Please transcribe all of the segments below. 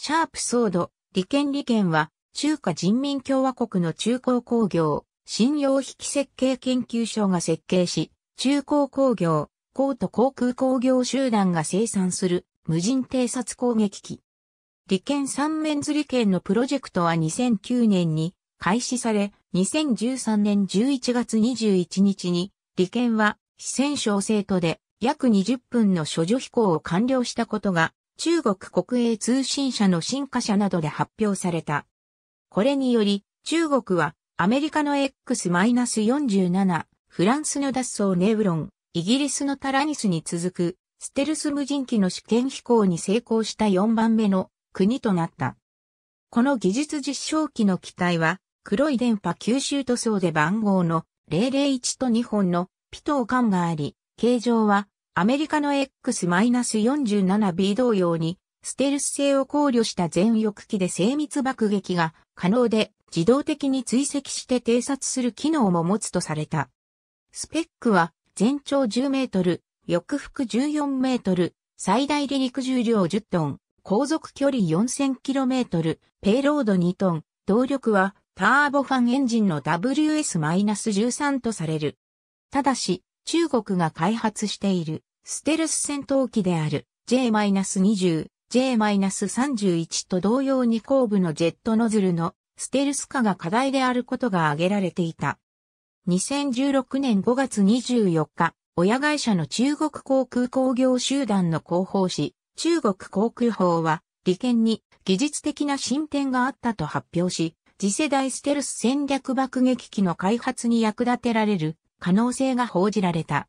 シャープソード、利権利権は、中華人民共和国の中高工業、信用引き設計研究所が設計し、中高工業、高都航空工業集団が生産する無人偵察攻撃機。利権三面釣り権のプロジェクトは2009年に開始され、2013年11月21日に、利権は四川省生徒で約20分の処女飛行を完了したことが中国国営通信社の新華社などで発表された。これにより、中国はアメリカの X-47、フランスの脱走ネウロン、イギリスのタラニスに続く、ステルス無人機の試験飛行に成功した4番目の国となった。この技術実証機の機体は、黒い電波吸収塗装で番号の001と2本のピトー管があり、形状はアメリカの X-47B 同様に、ステルス性を考慮した全翼機で精密爆撃が可能で、自動的に追跡して偵察する機能も持つとされた。スペックは、全長10メートル、翼幅14メートル、最大離陸重量10トン、航続距離 4000km、ペイロード2トン、動力はターボファンエンジンの WS-13 とされる。ただし、中国が開発しているステルス戦闘機である J-20、J-31 と同様に後部のジェットノズルのステルス化が課題であることが挙げられていた。2016年5月24日、親会社の中国航空工業集団の広報誌、中国航空法は、利権に技術的な進展があったと発表し、次世代ステルス戦略爆撃機の開発に役立てられる可能性が報じられた。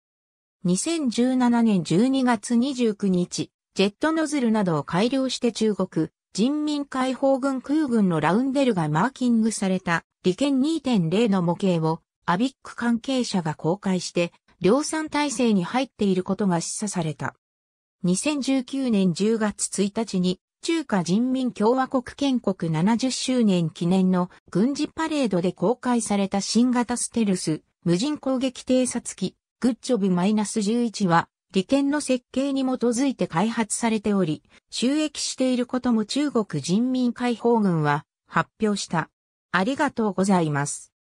2017年12月29日、ジェットノズルなどを改良して中国、人民解放軍空軍のラウンデルがマーキングされた、利権2.0の模型を、アビック関係者が公開して、量産体制に入っていることが示唆された。2019年10月1日に、中華人民共和国建国70周年記念の軍事パレードで公開された新型ステルス、無人攻撃偵察機、グッジョブ -11 は、利権の設計に基づいて開発されており、収益していることも中国人民解放軍は発表した。ありがとうございます。